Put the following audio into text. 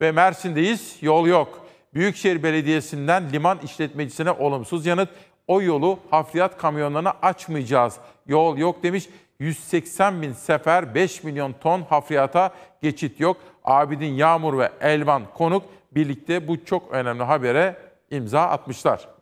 Ve Mersin'deyiz, yol yok. Büyükşehir Belediyesi'nden liman işletmecisine olumsuz yanıt. O yolu hafriyat kamyonlarına açmayacağız. Yol yok demiş. 180 bin sefer 5 milyon ton hafriyata geçit yok. Abidin Yağmur ve Elvan Konuk birlikte bu çok önemli habere imza atmışlar.